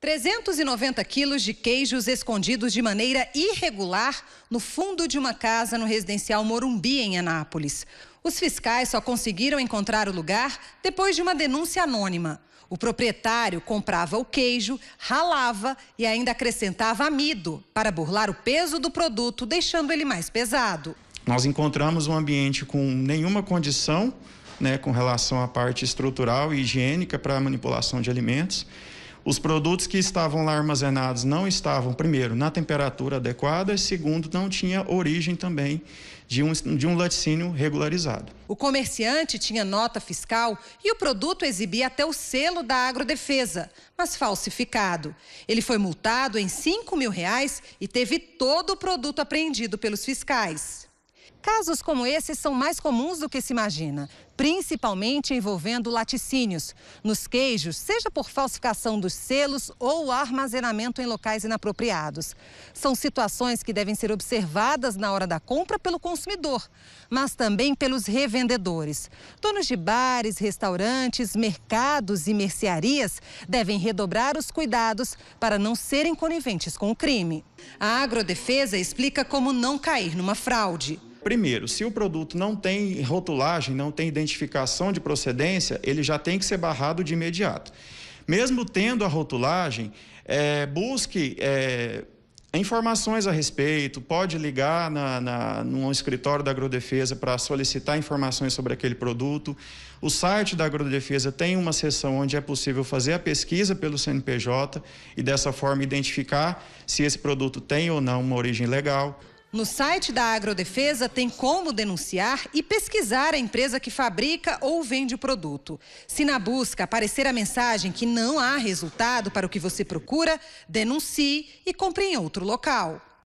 390 quilos de queijos escondidos de maneira irregular no fundo de uma casa no residencial Morumbi, em Anápolis. Os fiscais só conseguiram encontrar o lugar depois de uma denúncia anônima. O proprietário comprava o queijo, ralava e ainda acrescentava amido para burlar o peso do produto, deixando ele mais pesado. Nós encontramos um ambiente com nenhuma condição né, com relação à parte estrutural e higiênica para a manipulação de alimentos. Os produtos que estavam lá armazenados não estavam, primeiro, na temperatura adequada, e segundo, não tinha origem também de um, de um laticínio regularizado. O comerciante tinha nota fiscal e o produto exibia até o selo da agrodefesa, mas falsificado. Ele foi multado em 5 mil reais e teve todo o produto apreendido pelos fiscais. Casos como esse são mais comuns do que se imagina, principalmente envolvendo laticínios. Nos queijos, seja por falsificação dos selos ou armazenamento em locais inapropriados. São situações que devem ser observadas na hora da compra pelo consumidor, mas também pelos revendedores. Donos de bares, restaurantes, mercados e mercearias devem redobrar os cuidados para não serem coniventes com o crime. A agrodefesa explica como não cair numa fraude. Primeiro, se o produto não tem rotulagem, não tem identificação de procedência, ele já tem que ser barrado de imediato. Mesmo tendo a rotulagem, é, busque. É, informações a respeito, pode ligar na, na, num escritório da Agrodefesa para solicitar informações sobre aquele produto. O site da Agrodefesa tem uma seção onde é possível fazer a pesquisa pelo CNPJ e dessa forma identificar se esse produto tem ou não uma origem legal. No site da Agrodefesa tem como denunciar e pesquisar a empresa que fabrica ou vende o produto. Se na busca aparecer a mensagem que não há resultado para o que você procura, denuncie e compre em outro local.